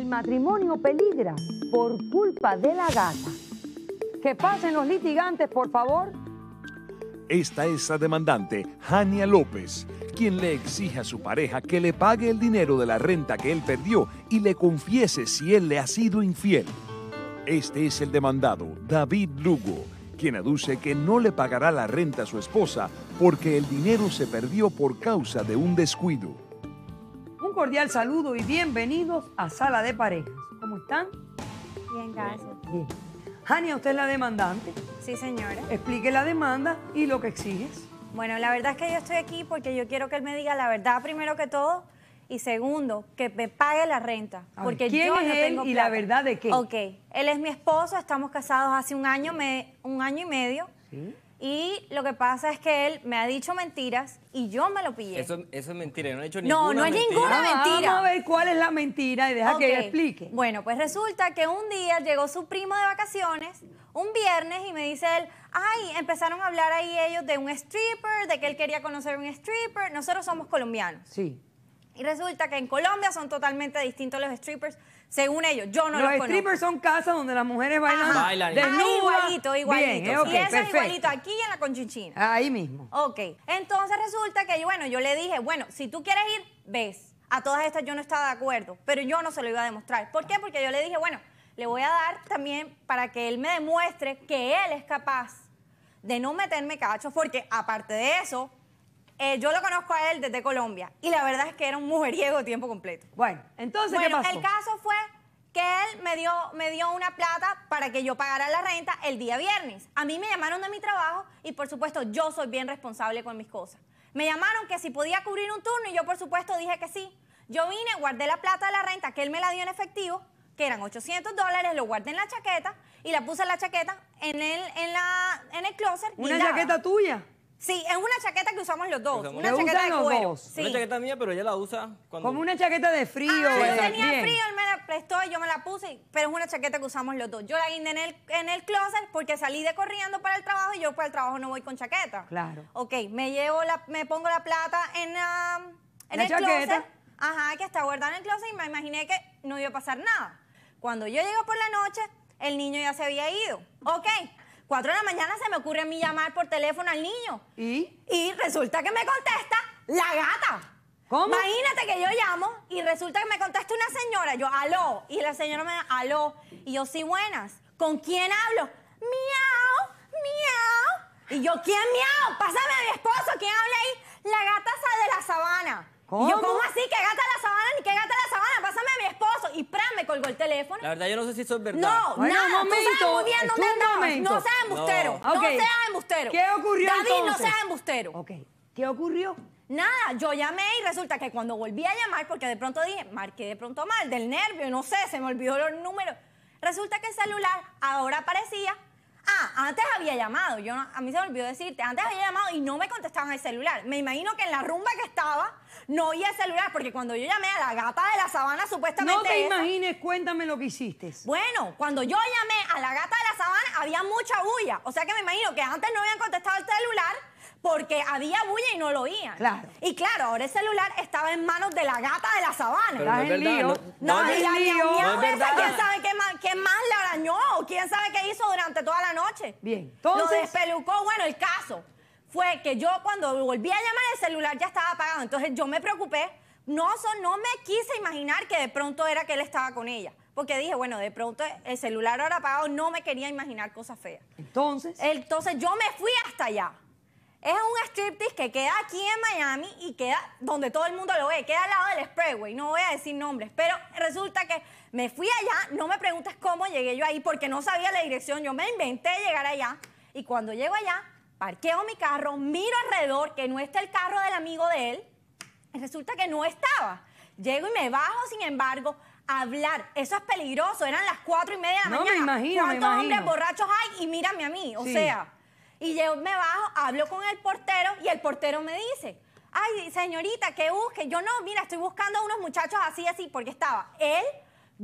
el matrimonio peligra por culpa de la gata. Que pasen los litigantes, por favor. Esta es la demandante, Jania López, quien le exige a su pareja que le pague el dinero de la renta que él perdió y le confiese si él le ha sido infiel. Este es el demandado, David Lugo, quien aduce que no le pagará la renta a su esposa porque el dinero se perdió por causa de un descuido cordial saludo y bienvenidos a Sala de Parejas. ¿Cómo están? Bien, gracias. Bien. Hania, usted es la demandante. Sí, señora. Explique la demanda y lo que exiges. Bueno, la verdad es que yo estoy aquí porque yo quiero que él me diga la verdad primero que todo y segundo, que me pague la renta. porque ¿quién yo es él y la verdad de qué? Ok, él es mi esposo, estamos casados hace un año, un año y medio. ¿Sí? Y lo que pasa es que él me ha dicho mentiras y yo me lo pillé. Eso, es mentira, no he dicho ninguna mentira. No, no es ninguna ah, mentira. Vamos a ver cuál es la mentira y deja que ella explique. Bueno, pues resulta que un día llegó su primo de vacaciones, un viernes, y me dice él, ay, empezaron a hablar ahí ellos de un stripper, de que él quería conocer un stripper. Nosotros somos colombianos. Sí. Y resulta que en Colombia son totalmente distintos los strippers según ellos. Yo no los, los strippers son casas donde las mujeres bailan, bailan. Ah, igualito, igualito. Eh, y eso es igualito aquí en la Conchinchina. Ahí mismo. Ok. Entonces resulta que, bueno, yo le dije, bueno, si tú quieres ir, ves. A todas estas yo no estaba de acuerdo, pero yo no se lo iba a demostrar. ¿Por qué? Porque yo le dije, bueno, le voy a dar también para que él me demuestre que él es capaz de no meterme cacho, porque aparte de eso, eh, yo lo conozco a él desde Colombia y la verdad es que era un mujeriego de tiempo completo. Bueno, entonces, ¿qué pasó? El caso fue que él me dio, me dio una plata para que yo pagara la renta el día viernes. A mí me llamaron de mi trabajo y por supuesto yo soy bien responsable con mis cosas. Me llamaron que si podía cubrir un turno y yo por supuesto dije que sí. Yo vine, guardé la plata de la renta que él me la dio en efectivo, que eran 800 dólares, lo guardé en la chaqueta y la puse en la chaqueta en el, en la, en el closet. ¿Una chaqueta tuya? Sí, es una chaqueta que usamos los dos. una chaqueta de cuero. Sí. Una chaqueta mía, pero ella la usa cuando... Como una chaqueta de frío. Ah, yo tenía frío, él me la prestó, y yo me la puse, pero es una chaqueta que usamos los dos. Yo la guindé en el, en el closet porque salí de corriendo para el trabajo y yo para el trabajo no voy con chaqueta. Claro. Ok, me llevo la, me pongo la plata en, ah, en el closet. Ajá, que está guardada en el closet y me imaginé que no iba a pasar nada. Cuando yo llego por la noche, el niño ya se había ido. Ok, 4 de la mañana se me ocurre a mí llamar por teléfono al niño. ¿Y? Y resulta que me contesta la gata. ¿Cómo? Imagínate que yo llamo y resulta que me contesta una señora. Yo, aló. Y la señora me da, aló. Y yo, sí, buenas. ¿Con quién hablo? Miau, miau. Y yo, ¿quién miau? Pásame a mi esposo. ¿Quién habla ahí? La gata sale de la sabana. ¿Cómo? yo, ¿cómo así? ¿Qué gata la sabana? el teléfono. La verdad, yo no sé si eso es verdad. No, no, no No seas embustero, no, seas embustero. ¿Qué ocurrió David, no seas embustero. Ok, ¿qué ocurrió? Nada, yo llamé y resulta que cuando volví a llamar, porque de pronto dije, marqué de pronto mal, del nervio, no sé, se me olvidó los números. Resulta que el celular ahora aparecía. Ah, antes había llamado, yo a mí se me olvidó decirte, antes había llamado y no me contestaban el celular. Me imagino que en la rumba que estaba, no oía celular, porque cuando yo llamé a la gata de la sabana, supuestamente. No te imagines, cuéntame lo que hiciste. Bueno, cuando yo llamé a la gata de la sabana, había mucha bulla. O sea que me imagino que antes no habían contestado el celular porque había bulla y no lo oían. Claro. Y claro, ahora el celular estaba en manos de la gata de la sabana. Pero no, es verdad, no, no, la lío. quién sabe qué más, la le arañó, quién sabe qué hizo durante toda la noche. Bien. Entonces, lo despelucó, bueno, el caso fue que yo cuando volví a llamar el celular ya estaba apagado, entonces yo me preocupé. No, no me quise imaginar que de pronto era que él estaba con ella. Porque dije, bueno, de pronto el celular ahora apagado, no me quería imaginar cosas feas. Entonces. Entonces yo me fui hasta allá. Es un striptease que queda aquí en Miami y queda donde todo el mundo lo ve, queda al lado del Sprayway. no voy a decir nombres, pero resulta que me fui allá, no me preguntes cómo llegué yo ahí porque no sabía la dirección, yo me inventé llegar allá y cuando llego allá parqueo mi carro, miro alrededor que no está el carro del amigo de él, resulta que no estaba. Llego y me bajo, sin embargo, a hablar. Eso es peligroso, eran las cuatro y media de la no, mañana. Me imagino, ¿Cuántos hombres borrachos hay? Y mírame a mí, o sea. Y yo me bajo, hablo con el portero y el portero me dice, ay, señorita, que busque? Yo no, mira, estoy buscando a unos muchachos así, así, porque estaba él,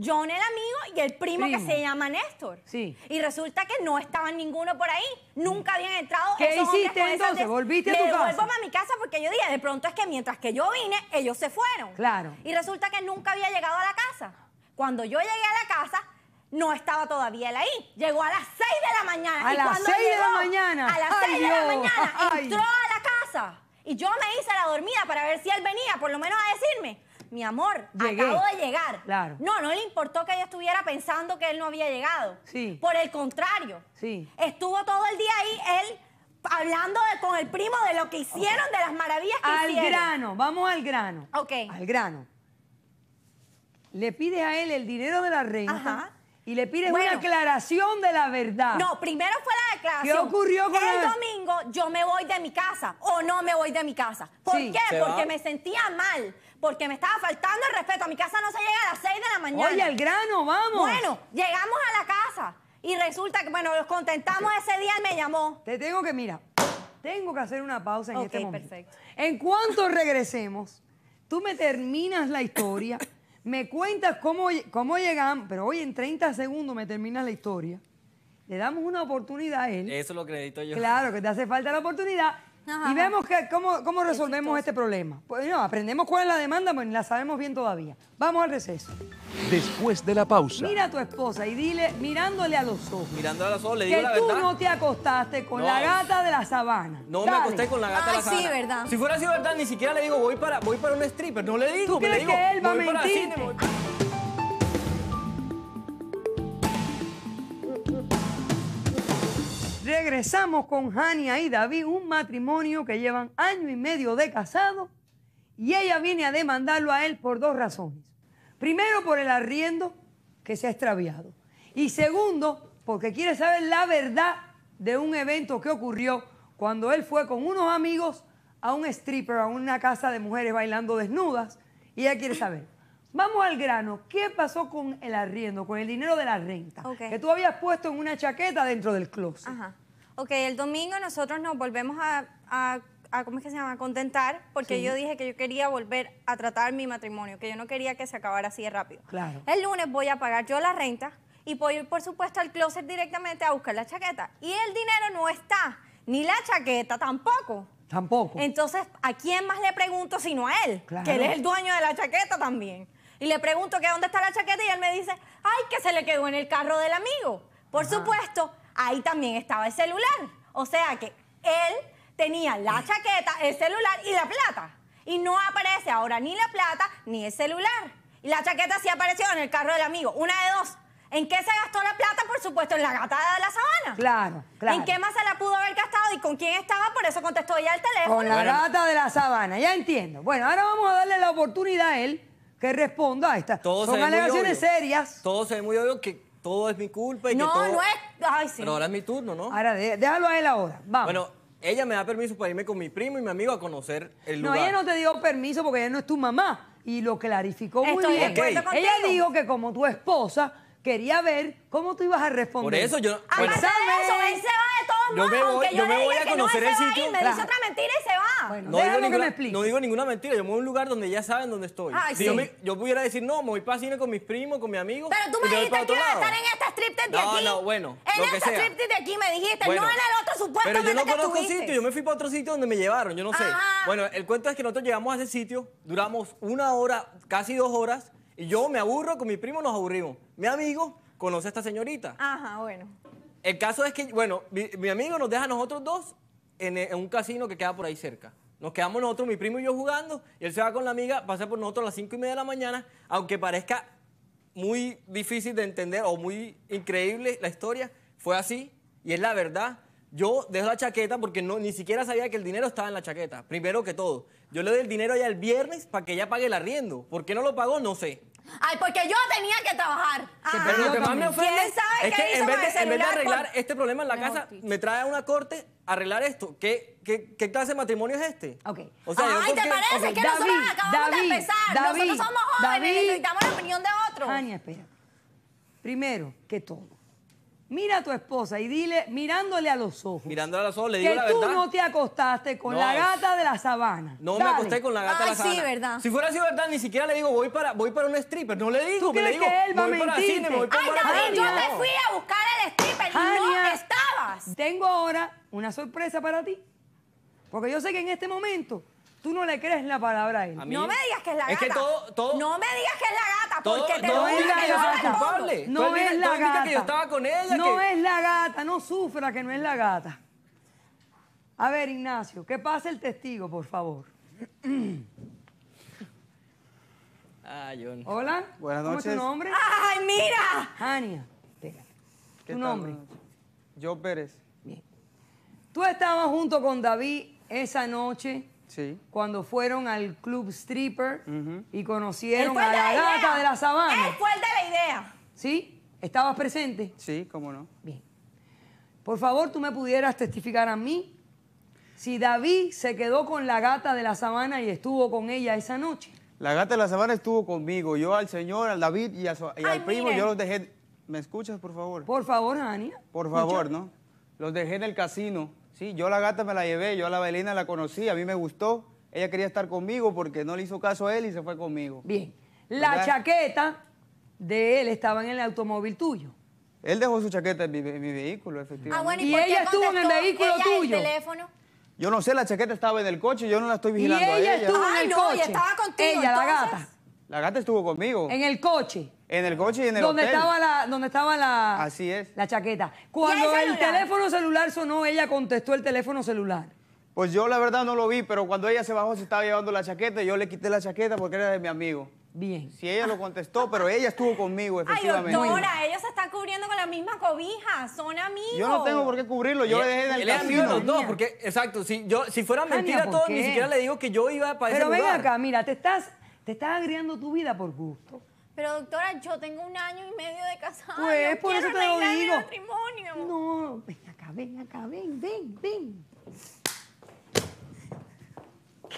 John el amigo y el primo, que se llama Néstor. Sí. Y resulta que no estaban ninguno por ahí. Nunca habían entrado. ¿Qué hiciste entonces? ¿Volviste a tu casa? a mi casa porque yo dije, de pronto es que mientras que yo vine, ellos se fueron. Claro. Y resulta que nunca había llegado a la casa. Cuando yo llegué a la casa, no estaba todavía él ahí. Llegó a las 6 de la mañana. A las 6 de la mañana. A las seis de la mañana. Entró a la casa. Y yo me hice la dormida para ver si él venía, por lo menos a decirme, mi amor, acabo de llegar. Claro. No, no le importó que ella estuviera pensando que él no había llegado. Sí. Por el contrario. Sí. Estuvo todo el día ahí él hablando con el primo de lo que hicieron, de las maravillas que hicieron. Al grano, vamos al grano. Ok. Al grano. Le pides a él el dinero de la renta. Y le pides una aclaración de la verdad. No, primero fue la declaración. ¿Qué ocurrió con El domingo yo me voy de mi casa o no me voy de mi casa. ¿Por qué? Porque me sentía mal porque me estaba faltando el respeto. A mi casa no se llega a las 6 de la mañana. Oye, el grano, vamos. Bueno, llegamos a la casa y resulta que, bueno, los contentamos ese día, y me llamó. Te tengo que, mira, tengo que hacer una pausa en este momento. perfecto. En cuanto regresemos, tú me terminas la historia, me cuentas cómo, cómo llegamos, pero hoy en 30 segundos me terminas la historia. Le damos una oportunidad a él. Eso lo acredito yo. Claro, que te hace falta la oportunidad y vemos que, cómo, resolvemos este problema. Pues no, aprendemos cuál es la demanda, pues la sabemos bien todavía. Vamos al receso. Después de la pausa. Mira a tu esposa y dile, mirándole a los ojos. Mirándole a los ojos, le digo la verdad. tú no te acostaste con la gata de la sabana. No me acosté con la gata de la sabana. sí, verdad. Si fuera así, verdad, ni siquiera le digo, voy para, voy para un stripper. No le digo, ¿Tú le digo, que él va a mentir? regresamos con Hania y David, un matrimonio que llevan año y medio de casado, y ella viene a demandarlo a él por dos razones. Primero, por el arriendo que se ha extraviado. Y segundo, porque quiere saber la verdad de un evento que ocurrió cuando él fue con unos amigos a un stripper, a una casa de mujeres bailando desnudas, y ella quiere saber. Vamos al grano. ¿Qué pasó con el arriendo, con el dinero de la renta? Que tú habías puesto en una chaqueta dentro del closet ok, el domingo nosotros nos volvemos a, ¿cómo que se llama?, a contentar, porque yo dije que yo quería volver a tratar mi matrimonio, que yo no quería que se acabara así de rápido. Claro. El lunes voy a pagar yo la renta y voy, por supuesto, al closet directamente a buscar la chaqueta. Y el dinero no está, ni la chaqueta tampoco. Tampoco. Entonces, ¿a quién más le pregunto sino a él? Claro. Que él es el dueño de la chaqueta también. Y le pregunto que dónde está la chaqueta y él me dice, ay, que se le quedó en el carro del amigo. Por supuesto, ahí también estaba el celular. O sea que él tenía la chaqueta, el celular y la plata. Y no aparece ahora ni la plata ni el celular. Y la chaqueta sí apareció en el carro del amigo. Una de dos. ¿En qué se gastó la plata? Por supuesto, en la gata de la sabana. Claro, claro. ¿En qué más se la pudo haber gastado y con quién estaba? Por eso contestó ella al teléfono. Con la gata de la sabana, ya entiendo. Bueno, ahora vamos a darle la oportunidad a él que responda a estas. Son alegaciones serias. Todo se ve muy obvio que todo es mi culpa y no, que todo... No, es... Ay, sí. Pero ahora es mi turno, ¿no? Ahora, déjalo a él ahora. Vamos. Bueno, ella me da permiso para irme con mi primo y mi amigo a conocer el lugar. No, ella no te dio permiso porque ella no es tu mamá. Y lo clarificó muy bien. Ella dijo que como tu esposa quería ver cómo tú ibas a responder. Por eso yo. Aparte de eso, él se va de todos modos. Yo me voy, aunque yo, me voy a conocer no, el sitio. me dice otra mentira y se va. Bueno, no, digo ninguna, me no digo ninguna mentira. Yo me voy a un lugar donde ya saben dónde estoy. yo, pudiera decir, no, me voy para cine con mis primos, con mis amigos. Pero tú me dijiste que ibas a estar en esta striptease de aquí. No, no, bueno. En lo este que esta de aquí me dijiste, no en el otro supuesto. Pero yo no conozco el sitio. Yo me fui para otro sitio donde me llevaron. Yo no sé. Bueno, el cuento es que nosotros llegamos a ese sitio, duramos una hora, casi dos horas. Y yo me aburro, con mi primo nos aburrimos. Mi amigo conoce a esta señorita. Ajá, bueno. El caso es que, bueno, mi, amigo nos deja a nosotros dos en, eh, en, un casino que queda por ahí cerca. Nos quedamos nosotros, mi primo y yo jugando, y él se va con la amiga, pasa por nosotros a las cinco y media de la mañana, aunque parezca muy difícil de entender o muy increíble la historia, fue así, y es la verdad, yo dejo la chaqueta porque no, ni siquiera sabía que el dinero estaba en la chaqueta, primero que todo. Yo le doy el dinero ya el viernes para que ella pague el arriendo. ¿Por qué no lo pagó? No sé. Ay, porque yo tenía que trabajar. pero ah, lo que más me ¿Quién sabe es qué que hizo en vez, de, arreglar este problema en la casa, me trae a una corte a arreglar esto. ¿Qué, qué, qué clase de matrimonio es este? Ok. O sea, Ay, ¿te parece que David, nosotros acabamos de empezar? nosotros somos jóvenes, necesitamos la opinión de otros. Aña, espera. Primero que todo, Mira a tu esposa y dile, mirándole a los ojos. Mirándole a los ojos, le digo que tú no te acostaste con la gata de la sabana. No me acosté con la gata de la sabana. sí, verdad. Si fuera así verdad, ni siquiera le digo, voy para, voy para un stripper. No le digo, le digo, que él va a para cine, Ay, David, yo me fui a buscar el stripper y no estabas. Tengo ahora una sorpresa para ti. Porque yo sé que en este momento tú no le crees la palabra a él. no me digas que es la gata. Es que todo, todo... No me digas que es la gata no es la gata. culpable. No es la gata. estaba con ella. No es la gata, no sufra que no es la gata. A ver, Ignacio, que pase el testigo, por favor. Ah, Hola. Buenas ¿Cómo noches. es tu nombre? ¡Ay, mira! Ania, ¿Tu nombre? Yo Pérez. Bien. Tú estabas junto con David esa noche cuando fueron al club stripper y conocieron a la, gata de la sabana. Él fue de la idea. ¿Sí? ¿Estabas presente? Sí, cómo no. Bien. Por favor, tú me pudieras testificar a mí si David se quedó con la gata de la sabana y estuvo con ella esa noche. La gata de la sabana estuvo conmigo. Yo al señor, al David y, al primo, yo los dejé. ¿Me escuchas, por favor? Por favor, Ania. Por favor, ¿no? Los dejé en el casino Sí, yo la gata me la llevé, yo a la Belina la conocí, a mí me gustó. Ella quería estar conmigo porque no le hizo caso a él y se fue conmigo. Bien. La chaqueta de él estaba en el automóvil tuyo. Él dejó su chaqueta en mi, vehículo, efectivamente. Ah, bueno, ¿y, ella estuvo en el vehículo ella tuyo? El teléfono? Yo no sé, la chaqueta estaba en el coche, yo no la estoy vigilando ella a ella. Estuvo Ay, en el no, Ella estaba contigo. Ella, la gata. La gata estuvo conmigo. En el coche. En el coche y en el donde Estaba la, donde estaba la, Así es. la chaqueta. Cuando el, teléfono celular sonó, ella contestó el teléfono celular. Pues yo la verdad no lo vi, pero cuando ella se bajó se estaba llevando la chaqueta y yo le quité la chaqueta porque era de mi amigo. Bien. Si ella lo contestó, pero ella estuvo conmigo, efectivamente. Ay, doctora, ellos se están cubriendo con la misma cobija, son amigos. Yo no tengo por qué cubrirlo, yo le dejé en el los dos, porque, exacto, si, yo, si fuera mentira ni siquiera le digo que yo iba para pero lugar. Pero ven acá, mira, te estás, te estás agriando tu vida por gusto. Pero doctora, yo tengo un año y medio de casada. Pues por eso te lo digo. No, ven acá, ven acá, ven, ven, ven.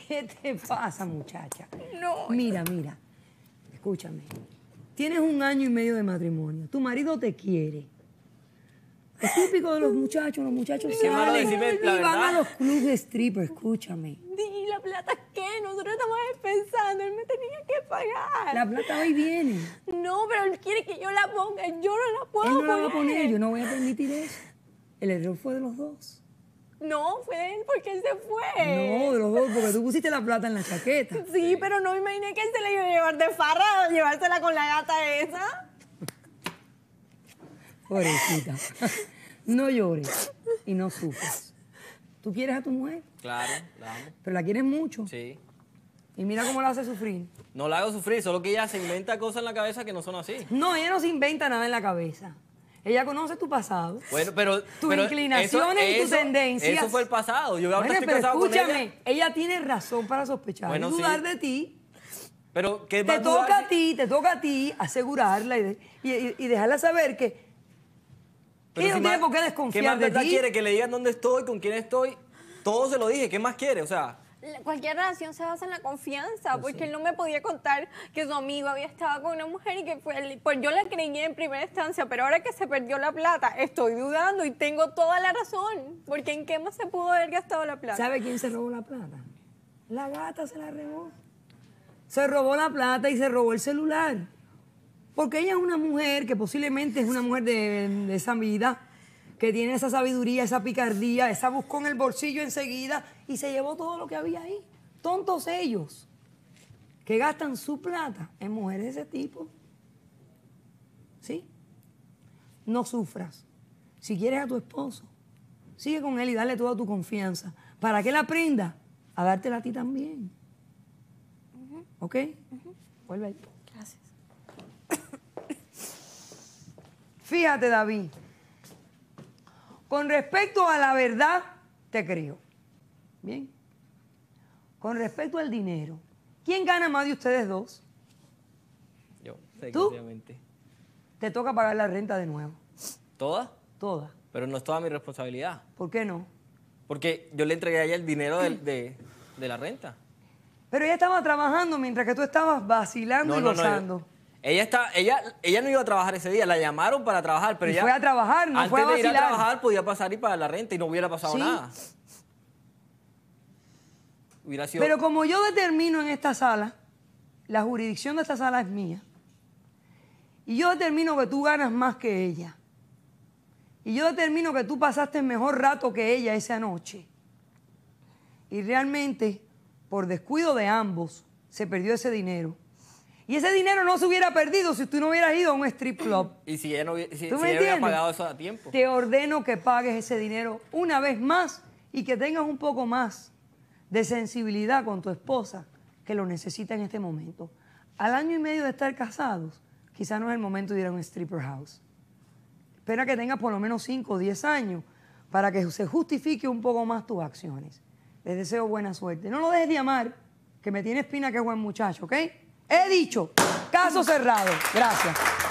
¿Qué te pasa, muchacha? No. Mira, mira. Escúchame. Tienes un año y medio de matrimonio. Tu marido te quiere es típico de los muchachos, los muchachos se van a los clubes de stripper, escúchame. ¿Y la plata qué? Nosotros estamos pensando, él me tenía que pagar. La plata hoy viene. No, pero él quiere que yo la ponga, yo no la puedo él no la va a poner, yo no voy a permitir eso. El error fue de los dos. No, fue de él porque él se fue. No, de los dos, porque tú pusiste la plata en la chaqueta. Sí, pero no imaginé que él se la iba a llevar de farra, llevársela con la gata esa. Pobrecita. No llores y no sufres. ¿Tú quieres a tu mujer? Claro, claro. Pero la quieres mucho. Sí. Y mira cómo la hace sufrir. No la hago sufrir, solo que ella se inventa cosas en la cabeza que no son así. No, ella no se inventa nada en la cabeza. Ella conoce tu pasado. Bueno, pero. Tus inclinaciones y tus tendencias. Eso fue el pasado. Yo bueno, pero escúchame, ella. tiene razón para sospechar dudar de ti. Pero, ¿qué Te toca a ti, te toca a ti asegurarla y dejarla saber que qué más de ti? quiere que le digan dónde estoy, con quién estoy? Todo se lo dije. ¿Qué más quiere? O sea... cualquier relación se basa en la confianza, pues porque él no me podía contar que su amigo había estado con una mujer y que fue, pues yo la creí en primera instancia, pero ahora que se perdió la plata, estoy dudando y tengo toda la razón, porque en qué más se pudo haber gastado la plata. ¿Sabe quién se robó la plata? La gata se la robó. Se robó la plata y se robó el celular. Porque ella es una mujer que posiblemente es una mujer de, esa vida, que tiene esa sabiduría, esa picardía, esa buscó en el bolsillo enseguida y se llevó todo lo que había ahí. Tontos ellos que gastan su plata en mujeres de ese tipo. ¿Sí? No sufras. Si quieres a tu esposo, sigue con él y dale toda tu confianza para que la aprenda a dártela a ti también. ¿Ok? Vuelve el Vuelve Fíjate, David, con respecto a la verdad, te creo. Bien. Con respecto al dinero, ¿quién gana más de ustedes dos? Yo, ¿Tú? Te toca pagar la renta de nuevo. ¿Toda? Toda. Pero no es toda mi responsabilidad. ¿Por qué no? Porque yo le entregué a ella el dinero de, la renta. Pero ella estaba trabajando mientras que tú estabas vacilando y gozando. Ella, está, ella, ella no iba a trabajar ese día, la llamaron para trabajar, pero ya. Fue a trabajar, no fue a vacilar. De ir a trabajar podía pasar y pagar la renta y no hubiera pasado nada. Pero como yo determino en esta sala, la jurisdicción de esta sala es mía. Y yo determino que tú ganas más que ella. Y yo determino que tú pasaste el mejor rato que ella esa noche. Y realmente, por descuido de ambos, se perdió ese dinero. Y ese dinero no se hubiera perdido si tú no hubieras ido a un strip club. Y si ella no hubiera pagado eso a tiempo. Te ordeno que pagues ese dinero una vez más y que tengas un poco más de sensibilidad con tu esposa que lo necesita en este momento. Al año y medio de estar casados, quizá no es el momento de ir a un stripper house. Espera que tengas por lo menos 5 o 10 años para que se justifique un poco más tus acciones. Les deseo buena suerte. No lo dejes de amar, que me tiene espina que es buen muchacho, ¿ok? He dicho, caso cerrado. Gracias.